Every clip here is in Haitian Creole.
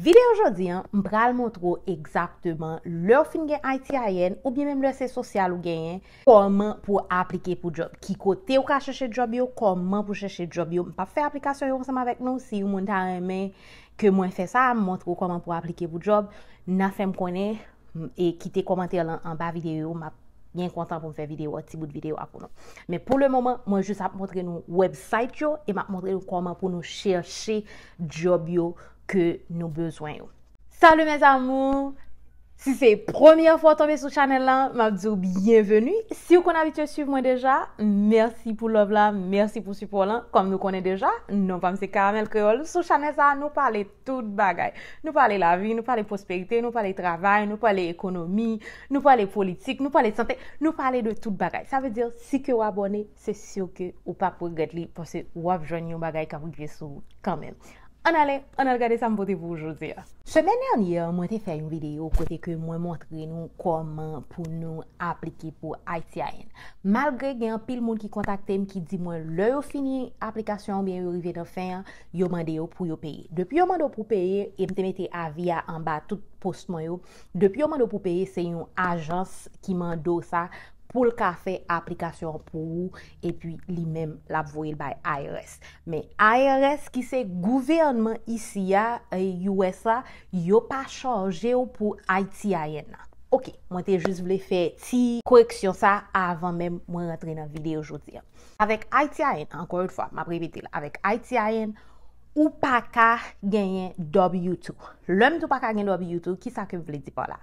Videyo jodi, m pral montrou exactement lor fin gen ITIN ou bie menm lor se sosyal ou genyen Koman pou aplike pou job Ki kote ou ka cheshe job yo, koman pou cheshe job yo M pa fe aplikasyon yo konsama vek nou si ou mwen ta remen ke mwen fe sa M montrou koman pou aplike pou job Nafen m konen e kite komante lan an ba video yo M ap bien kontan pou m fe video yo, ti bout video yo akounon Men pou le moman, mwen jis ap montre nou website yo E m ap montre yo koman pou nou cheshe job yo ke nou bezwen yo. Salou, mes amou! Si se premier fwa tobe sou chanel lan, mabdou, bienvenu! Si ou kon abitouye suiv mwen deja, mersi pou l'oblan, mersi pou suiv polan, kom nou konen deja, nou pamsi karamel kreol. Sou chanel sa, nou pale tout bagay. Nou pale la vi, nou pale prosperite, nou pale travay, nou pale ekonomi, nou pale politik, nou pale tante, nou pale de tout bagay. Sa ve dir, si ke wabone, se syo ke ou pa pou gat li, pou se wab jonyon bagay kamou kive sou, kamen. An ale, an ale gade sa m bote pou oujou di ya. Semene an di ya, mwen te fè yon videyo kote ke mwen montre nou koman pou nou aplike pou ITIN. Malgre gen, pil moun ki kontakte m ki di mwen lè yo fini aplikasyon, ben yo rive de fè, yo mande yo pou yo peye. Depi yo mande yo pou peye, e m te mette avya an ba tout post mwen yo, depi yo mande yo pou peye, se yon ajans ki mando sa, pou l ka fe aplikasyon pou ou, e pi li mem la vweil bay IRS. Me IRS ki se gouvernman isi ya, e US la, yo pa chanje ou pou ITIN na. Ok, mwen te juz vle fe ti koreksyon sa, avan mem mwen rentre nan videyo jouti ya. Avek ITIN, anko yot fwa, ma prebiti la, avek ITIN, ou paka genyen W-2. Le mt ou paka genyen W-2, ki sa ke vle di pa la?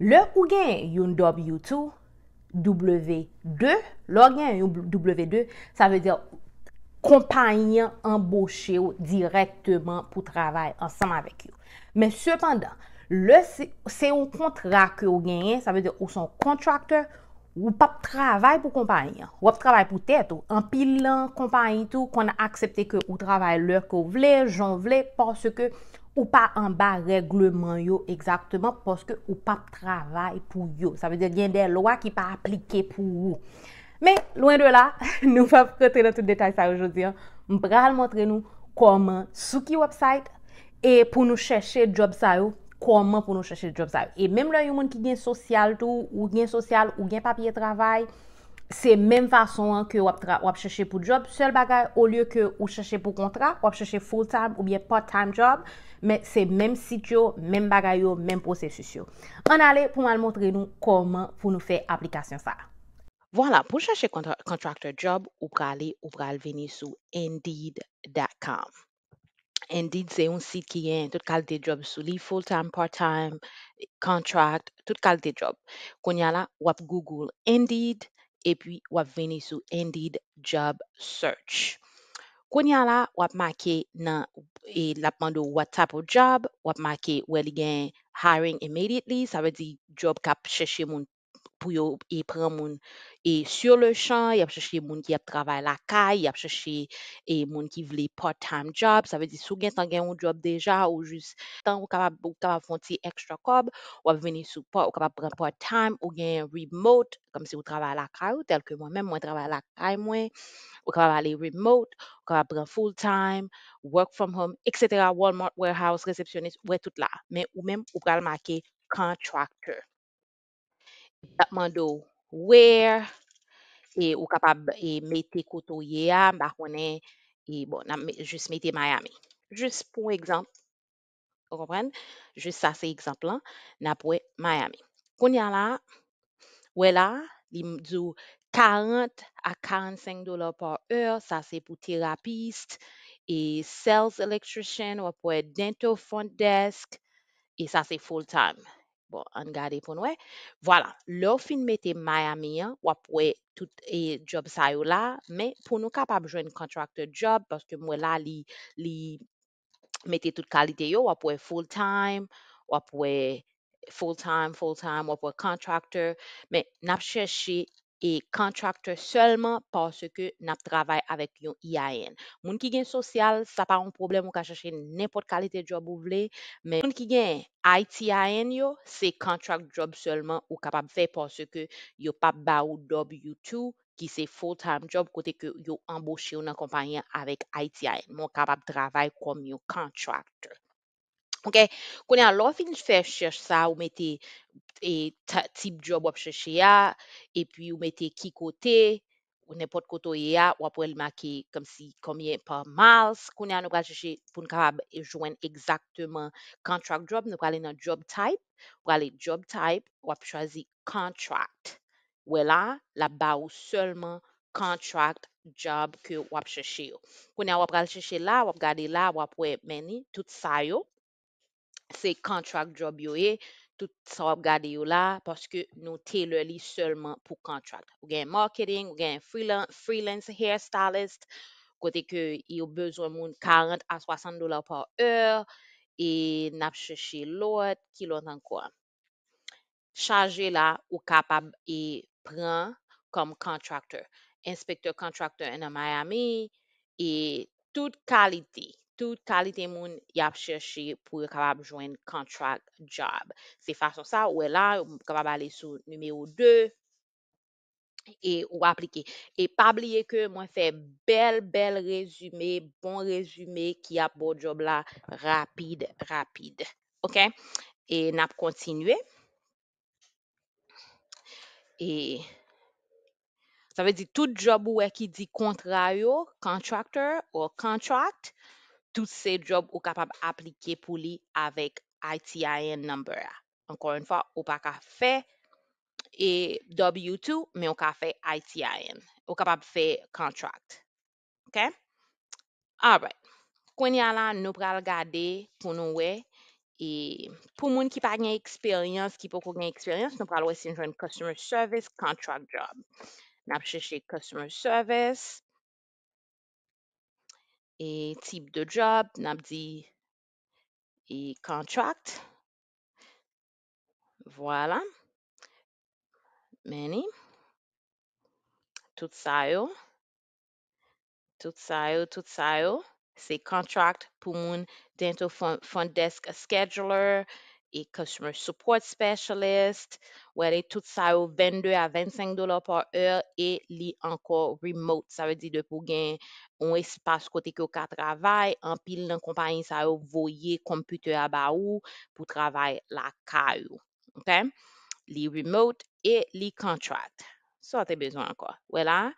Le ou genyen yon W-2, W2, lor gen yon W2, sa ve de kompanyan emboshe yo direktman pou travay ansam avek yo. Men, surpanda, se yon kontrake yo gen, sa ve de ou son kontrakter, Ou pap travay pou kompanyen, ou pap travay pou tèto, an pilan kompanyen tou, kon a aksepte ke ou travay lèr kou vle, joun vle, parce ke ou pa an ba règleman yo, exactement, parce ke ou pap travay pou yo. Sa veze, yon de loa ki pa aplike pou yo. Me, loin de la, nou va prote dans tout detay sa yo jousi, mpral montre nou koman sou ki website, e pou nou chèche job sa yo, konman pou nou chache job zav. E menm lè yon moun ki gen sosyal tou, ou gen sosyal, ou gen papye travay, se menm fason an ke wap chache pou job, sel bagay, ou lye ke wap chache pou kontra, wap chache full time ou bien part time job, menm se menm sityo, menm bagay yo, menm prosesyos. An ale pou manl montre nou konman pou nou fe aplikasyon sa. Vwala, pou chache kontrakte job, ou prale veni sou Indeed.com. Endid se un sit ki yen, tout kalite job sou li full-time, part-time, kontrakt, tout kalite job. Kwenye ala, wap Google Endid, epwi wap veni sou Endid Job Search. Kwenye ala, wap make nan, e lapman do wap tapo job, wap make we li gen hiring immediately, sawe di job kap cheshe moun. pou yo e pren moun e sur le chan, yap cheche moun ki ap travay lakay, yap cheche e moun ki vle part-time job, sa ve di sou gen tan gen yon job deja, ou jis tan ou kap ap fonti ekstra kob, ou ap veni sou part, ou kap ap pren part-time, ou gen remote, kom se ou travay lakay ou, tel ke mwen mwen travay lakay mwen, ou kap ap ale remote, ou kap ap pren full-time, work from home, et cetera, Walmart, warehouse, receptionist, wè e tout la, men ou men ou pral make kontrakter. tapman do wear, e ou kapab e mette koto ye a, ba konen, e bon, nan just mette Miami. Just pou ekzamp, ou kompren, just sa se ekzamp lan, nan pou e Miami. Konya la, we la, di mdou 40 a 45 dolar par eur, sa se pou terapiste, e sales electrician, ou pou e dental front desk, e sa se full time. Bo, an gade pou nou e. Vwala, lò fin mette Miami an, wap wè tout e job sa yo la. Men, pou nou kapab jwen kontrakte job, paske mwen la li mette tout kalite yo, wap wè full time, wap wè full time, full time, wap wè kontrakte. Men, nap chèche... E kontrakter selman pwase ke nap travay avèk yon IAN. Moun ki gen sosyal, sa pa an problem, ou ka chache nèmpot kalite job ou vle. Moun ki gen ITIN yo, se kontrak job selman ou kapap fè pwase ke yo pa ba ou job yotou ki se full time job kote ke yo embosye ou nan kompanyen avèk ITIN. Moun kapap travay kom yon kontrakter. Ok, kwenè an lò finj fè chèch sa, ou metè e, tip job wap chèchè ya, epi ou metè ki kote, ou nepot kote ou ya, wap wè li makè kom si komyen pa mals. Kwenè an nou pral chèchè, foun karab e jwen exactement kontrak job, nou pralè e nan job type, wap chèchè kontrak, wè la, la ba ou selman kontrak job ke wap chèchè yo. Kwenè an wap pral chèchè la, wap gade la, wap wè meni tout sa yo, Se kontrak job yo e, tout sa wap gade yo la, paske nou teler li selman pou kontrak. Ou gen marketing, ou gen freelance hairstylist, kote ke yo bezon moun 40 a 60 dolar par eur, e nap cheshe lout, ki lout an kwa. Chaje la, ou kapab e pran kom kontrakteur. Inspekteur kontrakteur en a Miami, e tout kalitey. tout talite moun yap chershi pou e kabab jwen kontrakt job. Se fason sa, ou e la, ou kabab ale sou numeo 2, e ou aplike. E pa bliye ke, mwen fe bel bel rezume, bon rezume ki yap bo job la rapide, rapide. Ok? E nap kontinwe. E, sa ve di tout job ou e ki di kontraryo, kontraktor ou kontrakt, tout se job ou kapab aplike pou li avek ITIN number a. Ankor en fa, ou pa ka fe e W2, men ou ka fe ITIN. Ou kapab fe kontrakt. Ok? Alright. Kwen yalan, nou pral gade pou nou we. E pou moun ki pa gen eksperyans, ki pou kon gen eksperyans, nou pral we sinjwen customer service kontrakt job. Nap se che customer service. E tip de job, nabdi e kontrakt. Vwala. Meni. Tout sayo. Tout sayo, tout sayo. Se kontrakt pou moun dental fund desk scheduler. E Customer Support Specialist. Wèle, tout sa yo 22 a 25 dolar par eur. E li anko Remote. Sa wè di de pou gen yon espase kote ki yo ka travay. An pil nan kompany sa yo voye kompute a ba ou pou travay la ka ou. Ok? Li Remote. E li Contract. Sa wate bezon anko. Wèla.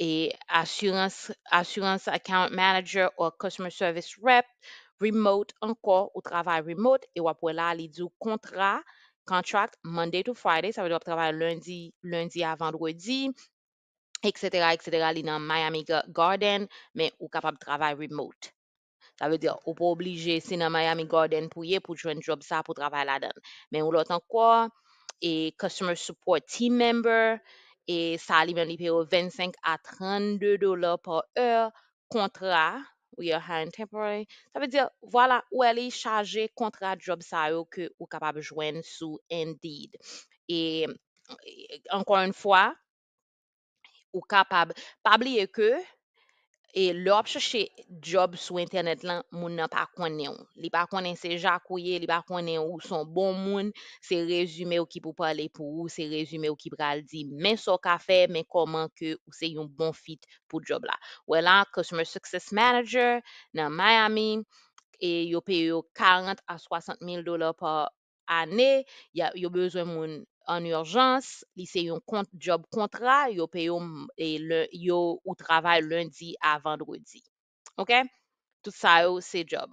E Assurance Account Manager ou Customer Service Rep. remote anko ou travay remote e wapwe la li du kontra contract monday to friday sa ve de wap travay lundi a vendredi et cetera et cetera li nan Miami Garden men ou kapab travay remote sa ve de ou pou oblije si nan Miami Garden pou ye pou jwen job sa pou travay la den men ou lot anko e customer support team member e sa li ven li peyo 25 a 32 dola po e kontra ou yo ha in temporary, sa ve dir, wala ou el e chaje kontra job sa yo ke ou kapab jwen sou Indeed. E, ankon an fwa, ou kapab, pabliye ke, E lopche che job sou internet lan, moun nan pa kwenen. Li pa kwenen se jakouye, li pa kwenen ou son bon moun, se rezume ou ki pou pale pou ou, se rezume ou ki pral di men so ka fe, men koman ke ou se yon bon fit pou job la. Ou elan, Customer Success Manager nan Miami, e yo peyo 40 a 60 mil dola pa ane, yo bezwen moun kwenen. an urjans, li se yon job kontra, yo peyo e yo ou travay lundi a vendredi. Ok? Tout sa yo se job.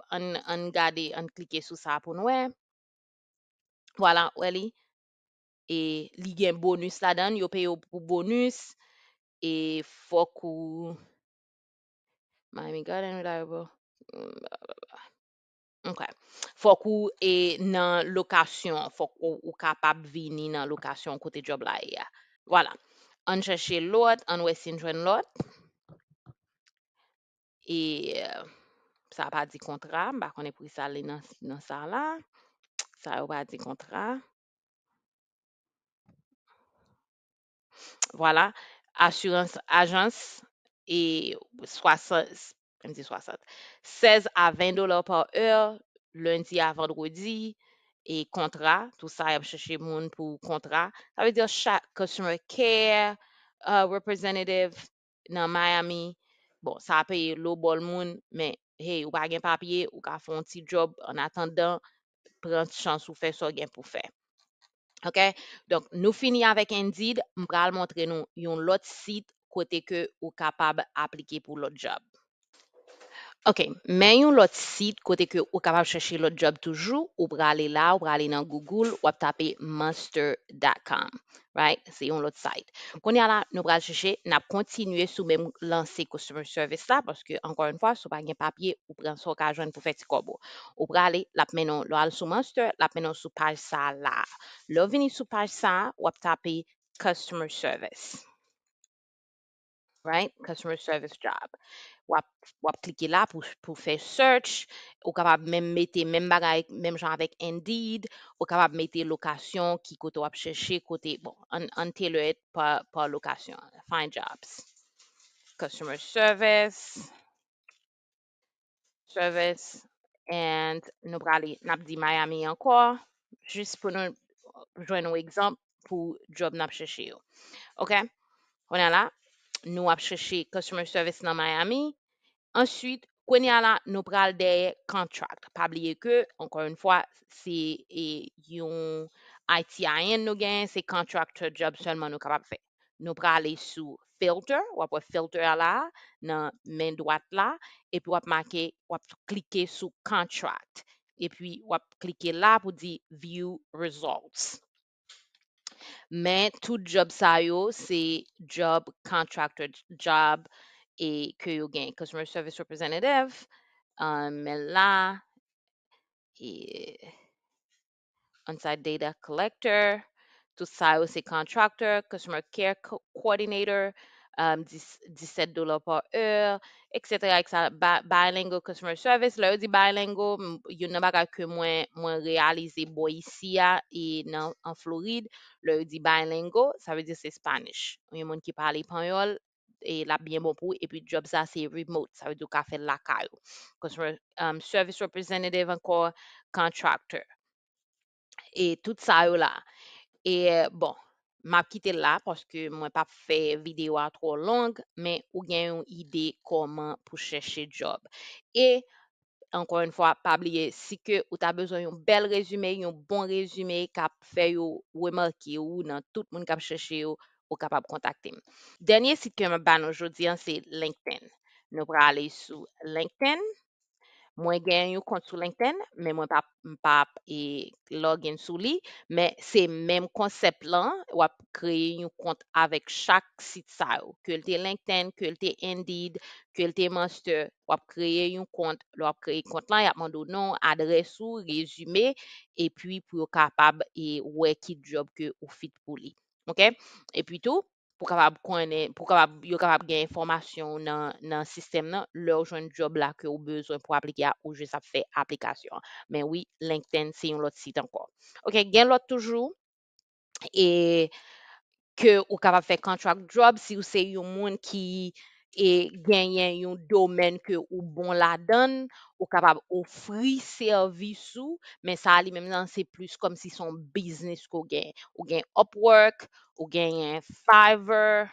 An gade, an klike sou sa pou nouè. Voilà, wè li. E, li gen bonus la dan, yo peyo bonus e fokou Miami Garden ou la yobo. Mwa, mwa, mwa. Ok, fok ou e nan lokasyon, fok ou kapap vini nan lokasyon kote job la e ya. Wala, an cheshe lot, an wese njwen lot. E, sa pa di kontra, bako ne pou sali nan sa la. Sa wap di kontra. Wala, asyranse ajans e swasa... 16 à 20 dolar par heure, lundi à vendredi, et contrat, tout ça, y ap chèche moun pou contrat. Ça veut dire customer care, euh, representative nan Miami. Bon, ça a payé l'eau bol moun, mais hey, ou pa gen papye, ou ka foun ti job en attendant, pren chans ou fè, so gen pou fè. Ok, donc nou fini avèk Indeed, m pral montre nou yon lot sit kote ke ou kapab aplike pou lot job. Ok, men yon lot sit kote ke ou kapab cheshe lot job toujou, ou pra ale la, ou pra ale nan Google, wap tape Monster.com. Right? Se yon lot site. Kon yon la, nou pra ale cheshe, nap kontinye sou men lanse customer service la, paske ankor an fwa, sou bagyen papye, ou pran sou akajon pou feti kobo. Ou pra ale, lap menon lo al sou Monster, lap menon sou paj sa la. Lo veni sou paj sa, wap tape Customer Service. Right? Customer Service Job. Wap klike la pou fè search. Ou kapab mèm metè mèm bagay, mèm jan avèk Indeed. Ou kapab metè lokasyon ki kote wap chèche kote. Bon, an tè lò et pa lokasyon. Find jobs. Customer service. Service. And nou pralè nap di Miami an kwa. Jist pou nou jwen nou ekzamp pou job nap chèche yo. Ok. Onè la. Nou wap chèche customer service nan Miami. Ensyit, kwenye ala, nou pral dey kontrakt. Pabliye ke, ankon yon fwa, se e, yon ITIN nou gen, se kontraktor job selman nou kapap fe. Nou pral e sou filter, wap wap filter ala nan men dwat la, epi wap make, wap klike sou kontrakt. Epi wap klike la pou di view results. Men, tout job sayo, se job, kontraktor job. e kyo yon gen, customer service representative, an um, men la, an e, sa data collector, tou sa yo se contractor, customer care coordinator, 17 um, dolar par eur, et cetera, ek sa bilingual customer service, lò yon di bilingual, yon nan baka ke mwen realize bo yisi ya, e nan an florid, lò yon di bilingual, sa ve di se Spanish, yon moun ki pale Ipanol, e la byen bon pou e pi job za se remote sa yo do ka fe laka yo service representative ankor contractor e tout sa euh, bon, bon yo la e bon, map kite la paske mwen pa fe video a tro long, men ou gen yon ide koman pou cheshe job e, ankor yon fwa pabliye, si ke ou ta bezon yon bel rezume, yon bon rezume kap fe yo, ou emarki yo nan tout moun kap cheshe yo ou kapab kontakte m. Dernye sit ke m ban ojodyan, se LinkedIn. Nou pra ale sou LinkedIn. Mwen gen yon kont sou LinkedIn, men mwen pap m pap e login sou li, men se men konsep lan, wap kreye yon kont avek chak sit sa ou. Kwen te LinkedIn, kwen te Indeed, kwen te Monster, wap kreye yon kont, lwap kreye kont lan, yapman do non, adres sou, rezume, e pwi pou yo kapab e wè ki job ke ou fit pou li. Ok, epi tou, pou kapab konen, pou kapab yo kapab gen informasyon nan sistem nan, lò joun job la ke ou bezon pou aplikya ou jous ap fè aplikasyon. Men wè, LinkedIn se yon lot sit anko. Ok, gen lot toujou, e ke ou kapab fè kontrak job si ou se yon moun ki... e genyen yon domen ke ou bon la don, ou kapab ofri servis ou, men sa li menm nan se plus kom si son biznes ko gen. Ou gen Upwork, ou genyen Fiverr,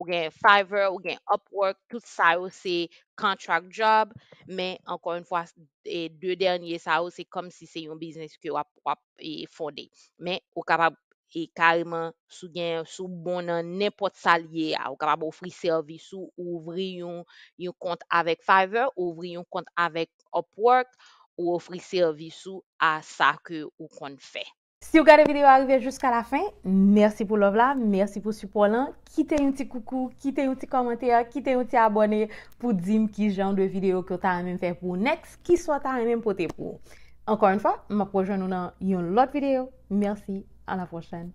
ou genyen Fiverr, ou genyen Upwork, tout sa ou se kontrak job, men ankon yon fwa, e de dernyen sa ou se kom si se yon biznes ke ou ap e, fonde. Men ou kapab... E kareman sou gen sou bon nan nepot salye a ou kaba bo ofri servis ou ouvri yon kont avèk Fiverr, ouvri yon kont avèk Upwork ou ofri servis ou a sa ke ou kon fè. Si ou gade video a rivej jusqu a la fin, mersi pou Love Lab, mersi pou support lan, kite yon ti koukou, kite yon ti komentè, kite yon ti abonè pou dim ki jan de video ki yo ta an men fè pou next, ki so ta an men pote pou. Ankor yon fa, ma proje nou nan yon lot video, mersi. À la prochaine.